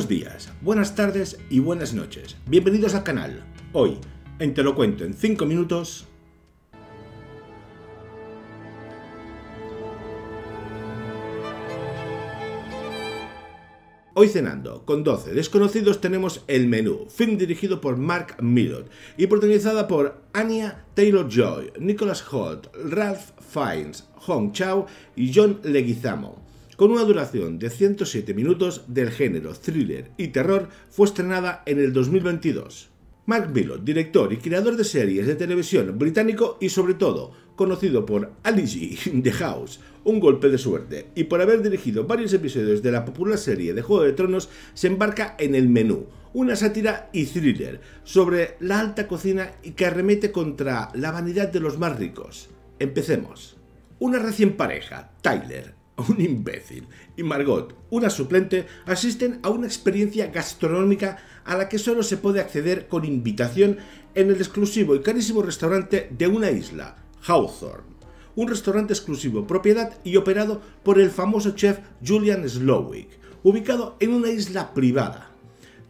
Buenos días, buenas tardes y buenas noches. Bienvenidos al canal. Hoy, en Te lo cuento en 5 minutos... Hoy cenando con 12 desconocidos tenemos El Menú, film dirigido por Mark Millot y protagonizada por Anya Taylor-Joy, Nicholas Holt, Ralph Fiennes, Hong Chao y John Leguizamo con una duración de 107 minutos del género thriller y terror, fue estrenada en el 2022. Mark miller director y creador de series de televisión británico y sobre todo conocido por Ali G, The House, Un golpe de suerte, y por haber dirigido varios episodios de la popular serie de Juego de Tronos, se embarca en El Menú, una sátira y thriller sobre la alta cocina y que arremete contra la vanidad de los más ricos. Empecemos. Una recién pareja, Tyler, un imbécil, y Margot, una suplente, asisten a una experiencia gastronómica a la que solo se puede acceder con invitación en el exclusivo y carísimo restaurante de una isla, Hawthorne. Un restaurante exclusivo, propiedad y operado por el famoso chef Julian Slowick, ubicado en una isla privada.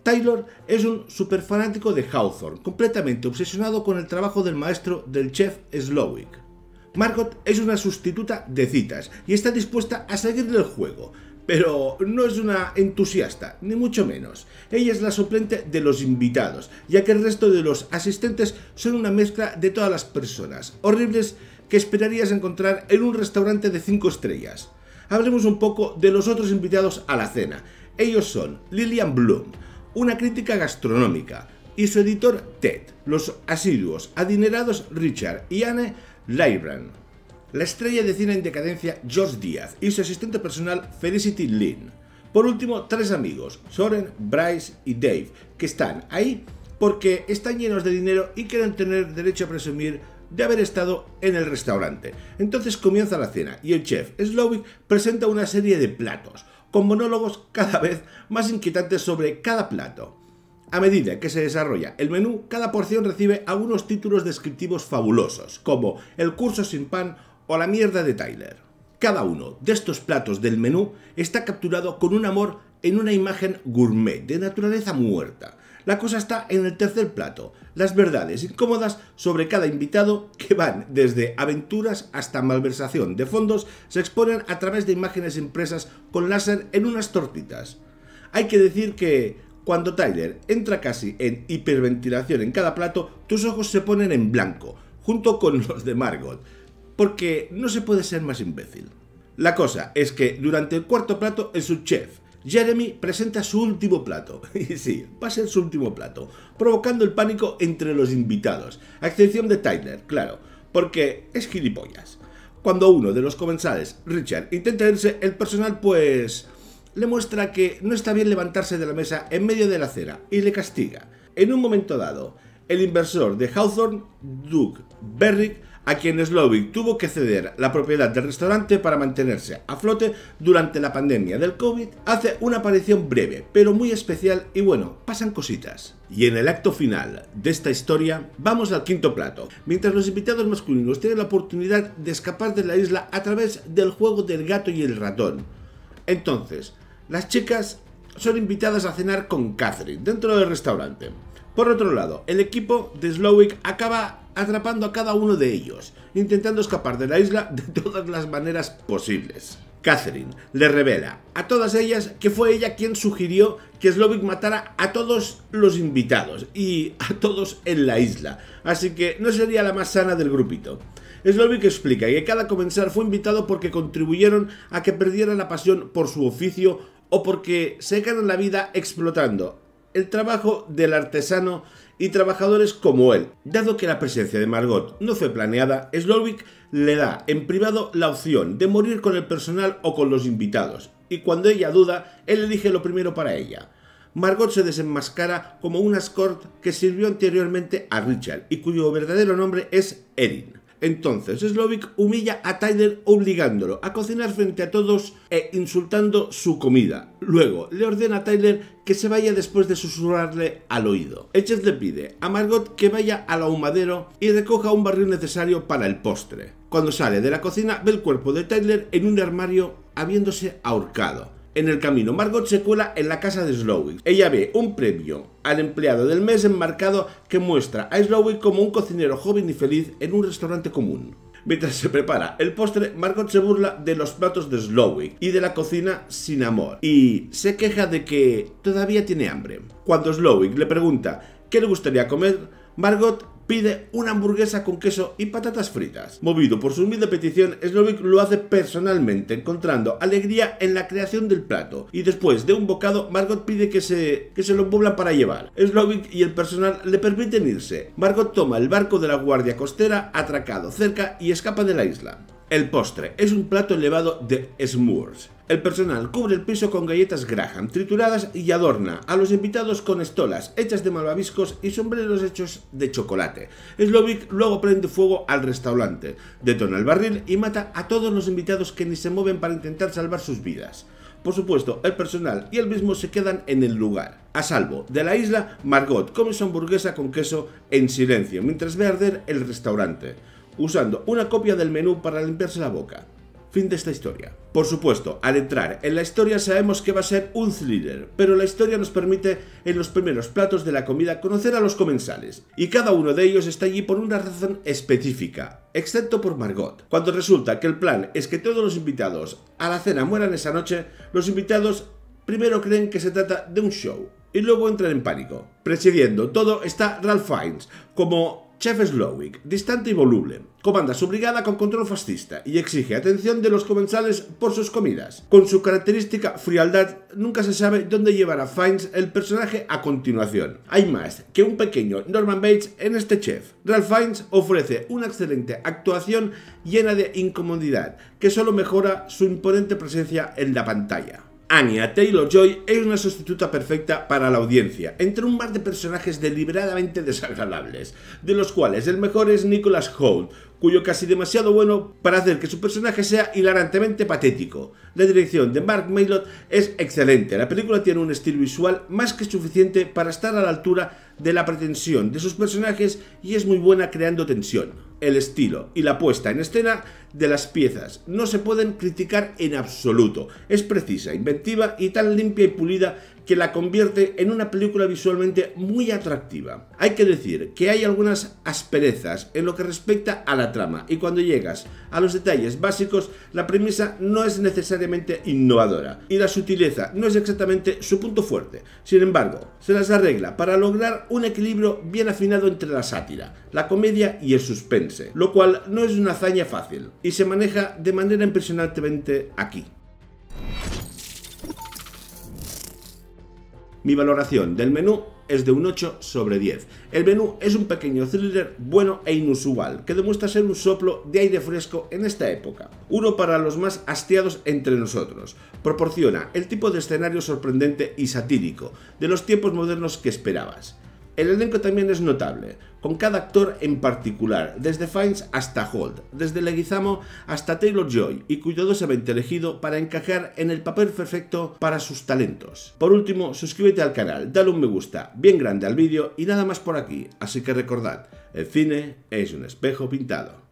Taylor es un superfanático de Hawthorne, completamente obsesionado con el trabajo del maestro del chef Slowick. Margot es una sustituta de citas y está dispuesta a seguir el juego, pero no es una entusiasta, ni mucho menos. Ella es la suplente de los invitados, ya que el resto de los asistentes son una mezcla de todas las personas, horribles que esperarías encontrar en un restaurante de 5 estrellas. Hablemos un poco de los otros invitados a la cena. Ellos son Lillian Bloom, una crítica gastronómica, y su editor Ted, los asiduos, adinerados Richard y Anne Libran, la estrella de cine en decadencia George Díaz y su asistente personal Felicity Lynn. Por último, tres amigos, Soren, Bryce y Dave, que están ahí porque están llenos de dinero y quieren tener derecho a presumir de haber estado en el restaurante. Entonces comienza la cena y el chef Slovic presenta una serie de platos, con monólogos cada vez más inquietantes sobre cada plato. A medida que se desarrolla el menú, cada porción recibe algunos títulos descriptivos fabulosos, como El curso sin pan o La mierda de Tyler. Cada uno de estos platos del menú está capturado con un amor en una imagen gourmet de naturaleza muerta. La cosa está en el tercer plato, las verdades incómodas sobre cada invitado que van desde aventuras hasta malversación de fondos se exponen a través de imágenes impresas con láser en unas tortitas. Hay que decir que cuando Tyler entra casi en hiperventilación en cada plato, tus ojos se ponen en blanco, junto con los de Margot, porque no se puede ser más imbécil. La cosa es que durante el cuarto plato el subchef, Jeremy, presenta su último plato, y sí, va a ser su último plato, provocando el pánico entre los invitados, a excepción de Tyler, claro, porque es gilipollas. Cuando uno de los comensales, Richard, intenta irse, el personal pues le muestra que no está bien levantarse de la mesa en medio de la acera y le castiga. En un momento dado, el inversor de Hawthorne, Duke Berrick, a quien Slovic tuvo que ceder la propiedad del restaurante para mantenerse a flote durante la pandemia del COVID, hace una aparición breve, pero muy especial y bueno, pasan cositas. Y en el acto final de esta historia, vamos al quinto plato. Mientras los invitados masculinos tienen la oportunidad de escapar de la isla a través del juego del gato y el ratón. Entonces, las chicas son invitadas a cenar con Catherine dentro del restaurante. Por otro lado, el equipo de Slowick acaba atrapando a cada uno de ellos, intentando escapar de la isla de todas las maneras posibles. Catherine le revela a todas ellas que fue ella quien sugirió que Slovic matara a todos los invitados y a todos en la isla, así que no sería la más sana del grupito. Slovic explica que cada comenzar fue invitado porque contribuyeron a que perdiera la pasión por su oficio o porque se ganan la vida explotando el trabajo del artesano y trabajadores como él. Dado que la presencia de Margot no fue planeada, Slovik le da en privado la opción de morir con el personal o con los invitados, y cuando ella duda, él elige lo primero para ella. Margot se desenmascara como una escort que sirvió anteriormente a Richard y cuyo verdadero nombre es Erin. Entonces, Slovik humilla a Tyler obligándolo a cocinar frente a todos e insultando su comida. Luego, le ordena a Tyler que se vaya después de susurrarle al oído. Edges le pide a Margot que vaya al ahumadero y recoja un barril necesario para el postre. Cuando sale de la cocina, ve el cuerpo de Tyler en un armario habiéndose ahorcado. En el camino, Margot se cuela en la casa de Slowick. Ella ve un premio al empleado del mes enmarcado que muestra a Slowick como un cocinero joven y feliz en un restaurante común. Mientras se prepara el postre, Margot se burla de los platos de Slowick y de la cocina sin amor, y se queja de que todavía tiene hambre. Cuando Slowick le pregunta qué le gustaría comer, Margot pide una hamburguesa con queso y patatas fritas. Movido por su humilde petición, Slovik lo hace personalmente, encontrando alegría en la creación del plato. Y después de un bocado, Margot pide que se, que se lo poblan para llevar. Slovic y el personal le permiten irse. Margot toma el barco de la guardia costera atracado cerca y escapa de la isla. El postre es un plato elevado de s'mores. El personal cubre el piso con galletas Graham trituradas y adorna a los invitados con estolas hechas de malvaviscos y sombreros hechos de chocolate. Slovic luego prende fuego al restaurante, detona el barril y mata a todos los invitados que ni se mueven para intentar salvar sus vidas. Por supuesto, el personal y él mismo se quedan en el lugar. A salvo de la isla, Margot come su hamburguesa con queso en silencio mientras ve arder el restaurante usando una copia del menú para limpiarse la boca. Fin de esta historia. Por supuesto, al entrar en la historia sabemos que va a ser un thriller, pero la historia nos permite en los primeros platos de la comida conocer a los comensales, y cada uno de ellos está allí por una razón específica, excepto por Margot. Cuando resulta que el plan es que todos los invitados a la cena mueran esa noche, los invitados primero creen que se trata de un show, y luego entran en pánico. Presidiendo todo está Ralph Fiennes, como Chef Slowick, distante y voluble, comanda su brigada con control fascista y exige atención de los comensales por sus comidas. Con su característica frialdad, nunca se sabe dónde llevará Fiennes el personaje a continuación. Hay más que un pequeño Norman Bates en este chef. Ralph Fiennes ofrece una excelente actuación llena de incomodidad, que solo mejora su imponente presencia en la pantalla. Anya Taylor-Joy es una sustituta perfecta para la audiencia, entre un mar de personajes deliberadamente desagradables, de los cuales el mejor es Nicholas Holt, cuyo casi demasiado bueno para hacer que su personaje sea hilarantemente patético. La dirección de Mark Maylot es excelente, la película tiene un estilo visual más que suficiente para estar a la altura de la pretensión de sus personajes y es muy buena creando tensión el estilo y la puesta en escena de las piezas no se pueden criticar en absoluto. Es precisa, inventiva y tan limpia y pulida que la convierte en una película visualmente muy atractiva. Hay que decir que hay algunas asperezas en lo que respecta a la trama y cuando llegas a los detalles básicos la premisa no es necesariamente innovadora y la sutileza no es exactamente su punto fuerte. Sin embargo, se las arregla para lograr un equilibrio bien afinado entre la sátira, la comedia y el suspense, lo cual no es una hazaña fácil y se maneja de manera impresionantemente aquí. Mi valoración del menú es de un 8 sobre 10. El menú es un pequeño thriller bueno e inusual, que demuestra ser un soplo de aire fresco en esta época. Uno para los más hastiados entre nosotros. Proporciona el tipo de escenario sorprendente y satírico de los tiempos modernos que esperabas. El elenco también es notable, con cada actor en particular, desde Fines hasta Holt, desde Leguizamo hasta Taylor Joy, y cuidadosamente elegido para encajar en el papel perfecto para sus talentos. Por último, suscríbete al canal, dale un me gusta, bien grande al vídeo y nada más por aquí, así que recordad, el cine es un espejo pintado.